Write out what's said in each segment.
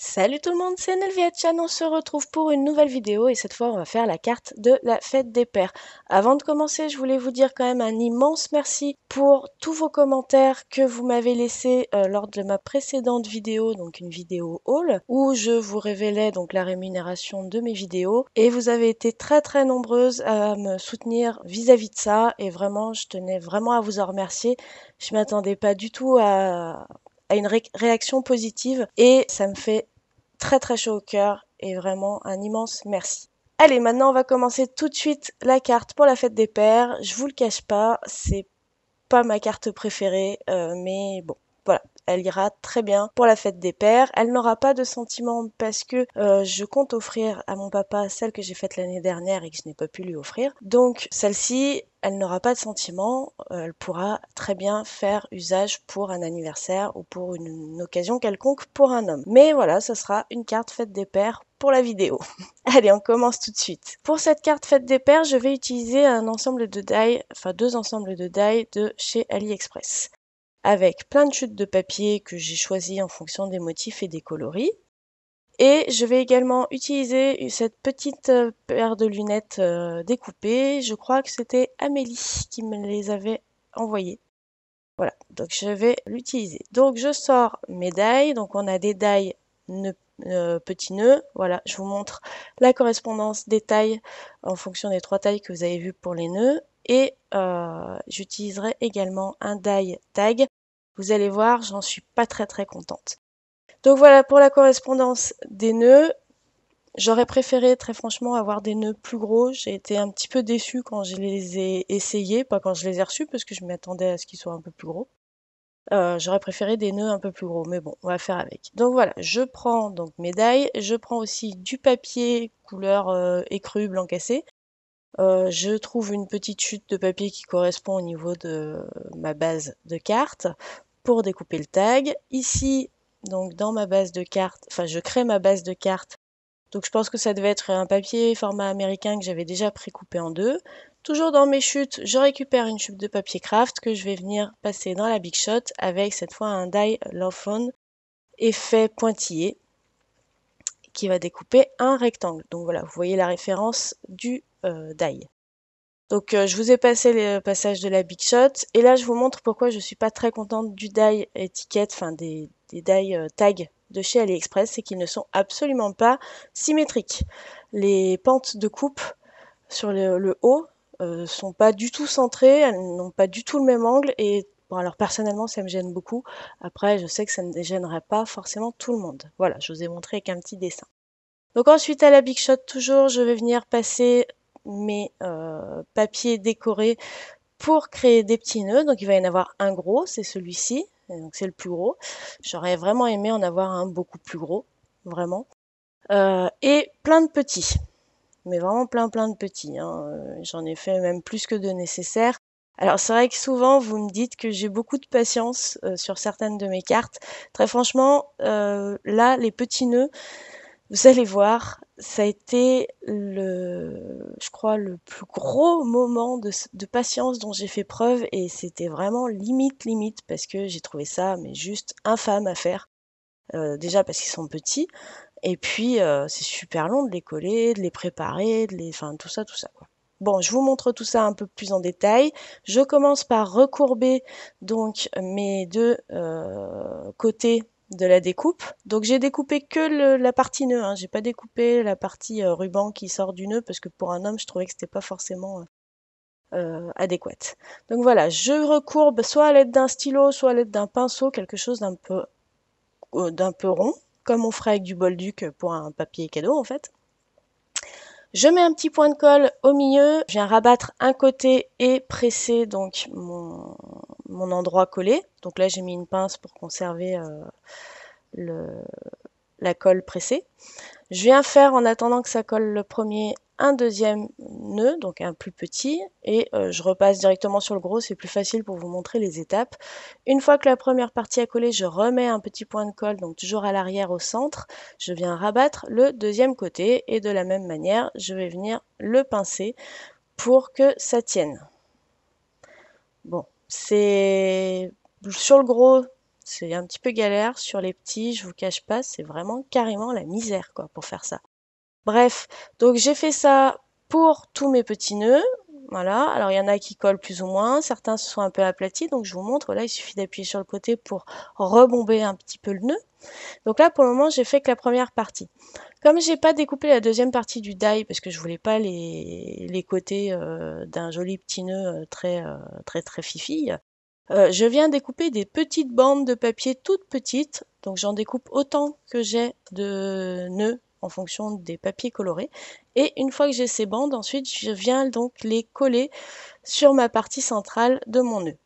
Salut tout le monde, c'est Nelviatchan, on se retrouve pour une nouvelle vidéo et cette fois on va faire la carte de la fête des pères. Avant de commencer, je voulais vous dire quand même un immense merci pour tous vos commentaires que vous m'avez laissés euh, lors de ma précédente vidéo, donc une vidéo haul, où je vous révélais donc la rémunération de mes vidéos et vous avez été très très nombreuses à me soutenir vis-à-vis de ça et vraiment je tenais vraiment à vous en remercier. Je m'attendais pas du tout à une réaction positive et ça me fait très très chaud au cœur et vraiment un immense merci. Allez, maintenant on va commencer tout de suite la carte pour la fête des pères. Je vous le cache pas, c'est pas ma carte préférée, euh, mais bon, voilà, elle ira très bien pour la fête des pères. Elle n'aura pas de sentiment parce que euh, je compte offrir à mon papa celle que j'ai faite l'année dernière et que je n'ai pas pu lui offrir. Donc celle-ci, elle n'aura pas de sentiment. Euh, elle pourra très bien faire usage pour un anniversaire ou pour une, occasion quelconque pour un homme. Mais voilà, ce sera une carte fête des pères pour la vidéo. Allez, on commence tout de suite. Pour cette carte fête des pères, je vais utiliser un ensemble de die, enfin deux ensembles de die de chez AliExpress avec plein de chutes de papier que j'ai choisies en fonction des motifs et des coloris. Et je vais également utiliser cette petite euh, paire de lunettes euh, découpées. Je crois que c'était Amélie qui me les avait envoyées. Voilà, donc je vais l'utiliser. Donc je sors mes dailles. Donc on a des dailles euh, petits nœuds. Voilà, je vous montre la correspondance des tailles en fonction des trois tailles que vous avez vues pour les nœuds. Et j'utiliserai également un die tag vous allez voir, j'en suis pas très très contente. Donc voilà pour la correspondance des nœuds. J'aurais préféré très franchement avoir des nœuds plus gros. J'ai été un petit peu déçue quand je les ai essayés, pas quand je les ai reçus parce que je m'attendais à ce qu'ils soient un peu plus gros. Euh, j'aurais préféré des nœuds un peu plus gros, mais bon, on va faire avec. Donc voilà, je prends donc mes je prends aussi du papier couleur euh, écru blanc cassé. Euh, je trouve une petite chute de papier qui correspond au niveau de ma base de cartes pour découper le tag. Ici, donc dans ma base de cartes, enfin je crée ma base de cartes. Donc je pense que ça devait être un papier format américain que j'avais déjà précoupé en deux. Toujours dans mes chutes, je récupère une chute de papier craft que je vais venir passer dans la Big Shot avec cette fois un die lophone effet pointillé qui va découper un rectangle. Donc voilà, vous voyez la référence du euh, die. Donc euh, je vous ai passé le passage de la Big Shot et là je vous montre pourquoi je suis pas très contente du die étiquette, enfin des, des die euh, tags de chez AliExpress, c'est qu'ils ne sont absolument pas symétriques. Les pentes de coupe sur le, haut euh, sont pas du tout centrées, elles n'ont pas du tout le même angle et Bon, alors personnellement, ça me gêne beaucoup. Après, je sais que ça ne gênerait pas forcément tout le monde. Voilà, je vous ai montré avec un petit dessin. Donc ensuite, à la Big Shot, toujours, je vais venir passer mes euh, papiers décorés pour créer des petits nœuds. Donc il va y en avoir un gros, c'est celui-ci, donc c'est le plus gros. J'aurais vraiment aimé en avoir un beaucoup plus gros, vraiment. Euh, et plein de petits, mais vraiment plein plein de petits. Hein. J'en ai fait même plus que de nécessaire. Alors c'est vrai que souvent vous me dites que j'ai beaucoup de patience euh, sur certaines de mes cartes. Très franchement, là les petits nœuds, vous allez voir, ça a été le, je crois, le plus gros moment de, patience dont j'ai fait preuve et c'était vraiment limite, limite, parce que j'ai trouvé ça, mais juste infâme à faire. Euh, déjà parce qu'ils sont petits et puis euh, c'est super long de les coller, de les préparer, de les, enfin tout ça, tout ça quoi. Bon, je vous montre tout ça un peu plus en détail. Je commence par recourber donc mes deux euh, côtés de la découpe. Donc j'ai découpé que la partie nœud, hein. j'ai pas découpé la partie euh, ruban qui sort du nœud parce que pour un homme je trouvais que c'était pas forcément euh, euh, adéquate. Donc voilà, je recourbe soit à l'aide d'un stylo, soit à l'aide d'un pinceau, quelque chose d'un peu d'un peu rond, comme on ferait avec du bolduc pour un papier cadeau en fait. Je mets un petit point de colle au milieu, je viens rabattre un côté et presser donc mon, mon endroit collé. Donc là, j'ai mis une pince pour conserver euh, la colle pressée. Je viens faire, en attendant que ça colle le premier, un deuxième nœud, donc un plus petit, et euh, je repasse directement sur le gros, c'est plus facile pour vous montrer les étapes. Une fois que la première partie a collé, je remets un petit point de colle, donc toujours à l'arrière au centre, je viens rabattre le deuxième côté, et de la même manière, je vais venir le pincer pour que ça tienne. C'est sur le gros, c'est un petit peu galère. Sur les petits, je vous cache pas, c'est vraiment carrément la misère quoi pour faire ça. Bref, donc j'ai fait ça pour tous mes petits nœuds. Voilà, alors il y en a qui collent plus ou moins, certains se sont un peu aplatis, donc je vous montre, là. il suffit d'appuyer sur le côté pour rebomber un petit peu le nœud. Donc là, pour le moment, j'ai fait que la première partie. Comme j'ai pas découpé la deuxième partie du die, parce que je voulais pas les, côtés euh, d'un joli petit nœud euh, euh, très très très fifille, je viens découper des petites bandes de papier toutes petites, donc j'en découpe autant que j'ai de nœuds en fonction des papiers colorés. Et une fois que j'ai ces bandes, ensuite je viens donc les coller sur ma partie centrale de mon nœud.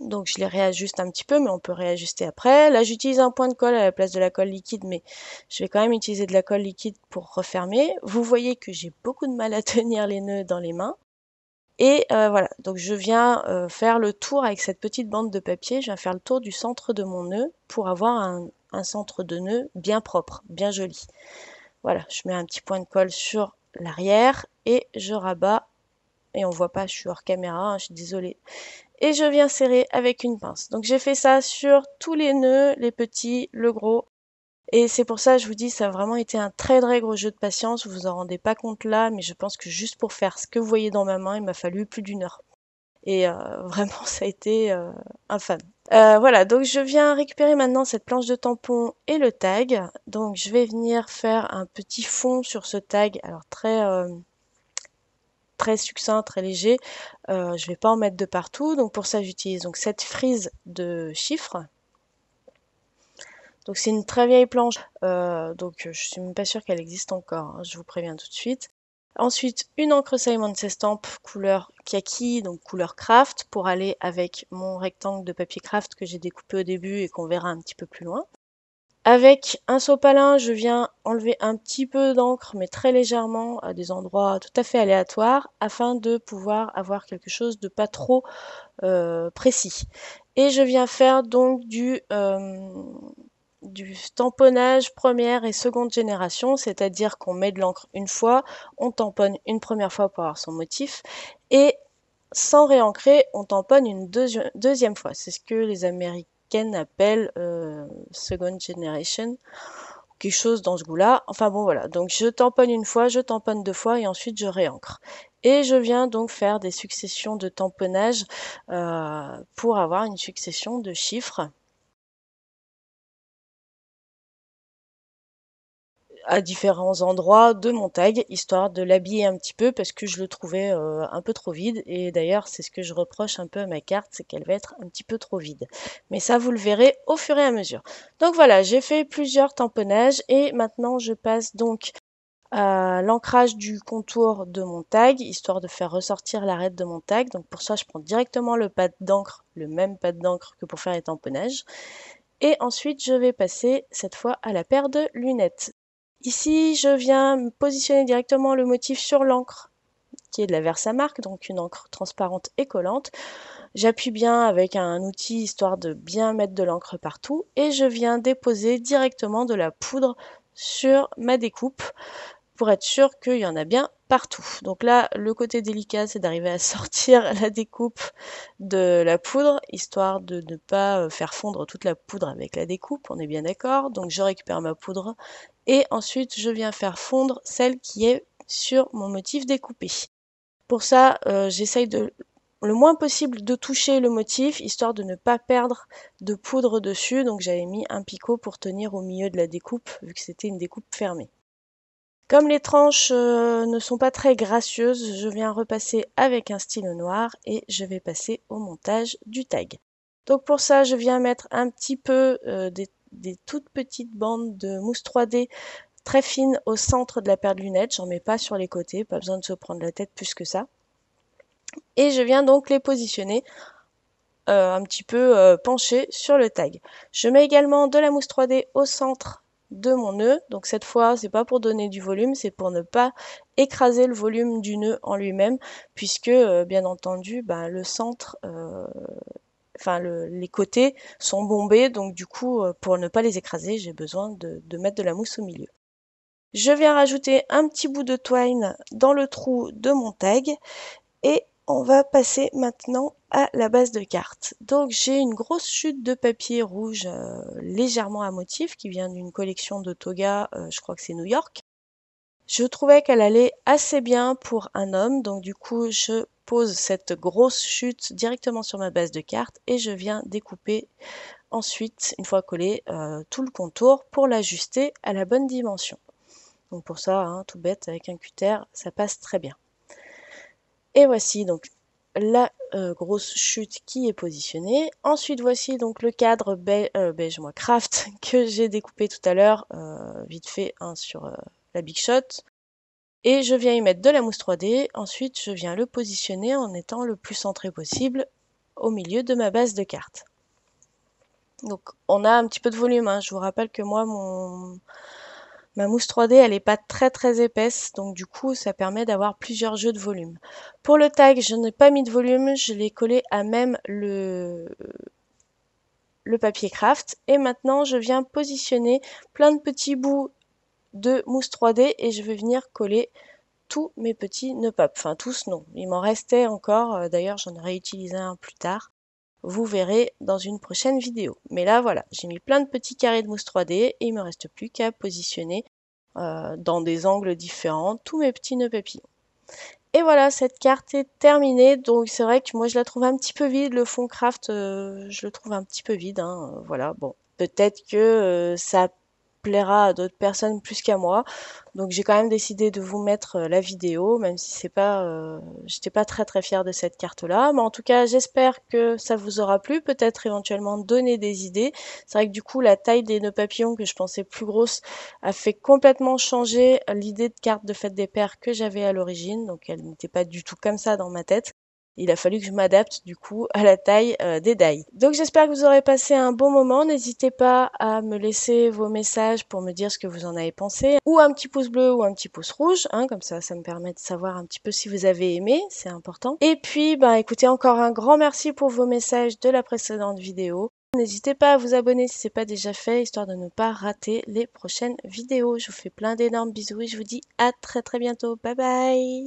Donc je les réajuste un petit peu, mais on peut réajuster après. Là j'utilise un point de colle à la place de la colle liquide, mais je vais quand même utiliser de la colle liquide pour refermer. Vous voyez que j'ai beaucoup de mal à tenir les nœuds dans les mains. Et euh, voilà, donc je viens euh, faire le tour avec cette petite bande de papier, je viens faire le tour du centre de mon nœud pour avoir un, centre de nœud bien propre, bien joli. Voilà, je mets un petit point de colle sur l'arrière et je rabats. Et on voit pas, je suis hors caméra, hein, je suis désolée. Et je viens serrer avec une pince. Donc j'ai fait ça sur tous les nœuds, les petits, le gros. Et c'est pour ça, je vous dis, ça a vraiment été un très très gros jeu de patience. Vous vous en rendez pas compte là, mais je pense que juste pour faire ce que vous voyez dans ma main, il m'a fallu plus d'une heure. Et euh, vraiment, ça a été infâme. Euh, euh, voilà, donc je viens récupérer maintenant cette planche de tampon et le tag. Donc je vais venir faire un petit fond sur ce tag, alors très très succinct, très léger. je vais pas en mettre de partout, donc pour ça j'utilise donc cette frise de chiffres donc c'est une très vieille planche, euh, donc euh, je suis même pas sûre qu'elle existe encore, hein, je vous préviens tout de suite. Ensuite, une encre Simon Stamp couleur kaki, donc couleur craft, pour aller avec mon rectangle de papier craft que j'ai découpé au début et qu'on verra un petit peu plus loin. Avec un sopalin, je viens enlever un petit peu d'encre, mais très légèrement, à des endroits tout à fait aléatoires, afin de pouvoir avoir quelque chose de pas trop euh, précis. Et je viens faire donc du, du tamponnage première et seconde génération, c'est-à-dire qu'on met de l'encre une fois, on tamponne une première fois pour avoir son motif, et sans réancrer, on tamponne une deuxième fois. C'est ce que les Américaines appellent euh, second generation, quelque chose dans ce goût-là. Enfin bon voilà, donc je tamponne une fois, je tamponne deux fois, et ensuite je réancre. Et je viens donc faire des successions de tamponnage euh, pour avoir une succession de chiffres à différents endroits de mon tag, histoire de l'habiller un petit peu parce que je le trouvais euh, un peu trop vide. Et d'ailleurs, c'est ce que je reproche un peu à ma carte, c'est qu'elle va être un petit peu trop vide. Mais ça, vous le verrez au fur et à mesure. Donc voilà, j'ai fait plusieurs tamponnages et maintenant je passe donc à l'ancrage du contour de mon tag, histoire de faire ressortir l'arête de mon tag. Donc pour ça, je prends directement le pad d'encre, le même pad d'encre que pour faire les tamponnages. Et ensuite, je vais passer cette fois à la paire de lunettes. Ici, je viens positionner directement le motif sur l'encre qui est de la Versamark, donc une encre transparente et collante. J'appuie bien avec un outil histoire de bien mettre de l'encre partout et je viens déposer directement de la poudre sur ma découpe pour être sûr qu'il y en a bien partout. Donc là, le côté délicat, c'est d'arriver à sortir la découpe de la poudre, histoire de ne pas euh, faire fondre toute la poudre avec la découpe, on est bien d'accord. Donc je récupère ma poudre et ensuite je viens faire fondre celle qui est sur mon motif découpé. Pour ça, euh, j'essaye de le moins possible de toucher le motif, histoire de ne pas perdre de poudre dessus. Donc j'avais mis un picot pour tenir au milieu de la découpe, vu que c'était une découpe fermée. Comme les tranches euh, ne sont pas très gracieuses, je viens repasser avec un stylo noir et je vais passer au montage du tag. Donc pour ça, je viens mettre un petit peu euh, des des toutes petites bandes de mousse 3D très fines au centre de la paire de lunettes. J'en mets pas sur les côtés, pas besoin de se prendre la tête plus que ça. Et je viens donc les positionner euh, un petit peu euh, penché sur le tag. Je mets également de la mousse 3D au centre de mon nœud. Donc cette fois, c'est pas pour donner du volume, c'est pour ne pas écraser le volume du nœud en lui-même, puisque euh, bien entendu, bah, le centre enfin les côtés sont bombés, donc du coup, euh, pour ne pas les écraser, j'ai besoin de, mettre de la mousse au milieu. Je viens rajouter un petit bout de twine dans le trou de mon tag et on va passer maintenant à la base de carte. Donc j'ai une grosse chute de papier rouge euh, légèrement à motif qui vient d'une collection de toga, euh, je crois que c'est New York. Je trouvais qu'elle allait assez bien pour un homme, donc du coup je pose cette grosse chute directement sur ma base de carte et je viens découper ensuite, une fois collé, euh, tout le contour pour l'ajuster à la bonne dimension. Donc pour ça, hein, tout bête, avec un cutter, ça passe très bien. Et voici donc la euh, grosse chute qui est positionnée. Ensuite, voici donc le cadre euh, beige, moi craft que j'ai découpé tout à l'heure, vite fait sur la Big Shot. Et je viens y mettre de la mousse 3D. Ensuite, je viens le positionner en étant le plus centré possible au milieu de ma base de cartes. Donc on a un petit peu de volume. Hein. Je vous rappelle que moi, mon... ma mousse 3D, elle n'est pas très très épaisse. Donc du coup, ça permet d'avoir plusieurs jeux de volume. Pour le tag, je n'ai pas mis de volume. Je l'ai collé à même le... le papier craft. Et maintenant, je viens positionner plein de petits bouts de mousse 3D et je vais venir coller tous mes petits nœuds pop. Enfin tous non, il m'en restait encore, euh, d'ailleurs j'en ai utilisé un plus tard. Vous verrez dans une prochaine vidéo. Mais là voilà, j'ai mis plein de petits carrés de mousse 3D et il me reste plus qu'à positionner euh, dans des angles différents tous mes petits nœuds papillons. Et voilà, cette carte est terminée. Donc c'est vrai que moi je la trouve un petit peu vide. Le fond craft, euh, je le trouve un petit peu vide. Hein. Voilà, bon. Peut-être que ça ça plaira à d'autres personnes plus qu'à moi. Donc j'ai quand même décidé de vous mettre euh, la vidéo, même si c'est pas, euh, j'étais pas très très fière de cette carte là. Mais en tout cas, j'espère que ça vous aura plu, peut-être éventuellement donner des idées. C'est vrai que du coup, la taille des nœuds papillons que je pensais plus grosse a fait complètement changer l'idée de carte de fête des pères que j'avais à l'origine. Donc elle n'était pas du tout comme ça dans ma tête il a fallu que je m'adapte du coup à la taille euh, des dailles. Donc j'espère que vous aurez passé un bon moment. N'hésitez pas à me laisser vos messages pour me dire ce que vous en avez pensé, ou un petit pouce bleu ou un petit pouce rouge, hein, comme ça ça me permet de savoir un petit peu si vous avez aimé, c'est important. Et puis bah écoutez encore un grand merci pour vos messages de la précédente vidéo. N'hésitez pas à vous abonner si ce n'est pas déjà fait, histoire de ne pas rater les prochaines vidéos. Je vous fais plein d'énormes bisous et je vous dis à très très bientôt. Bye bye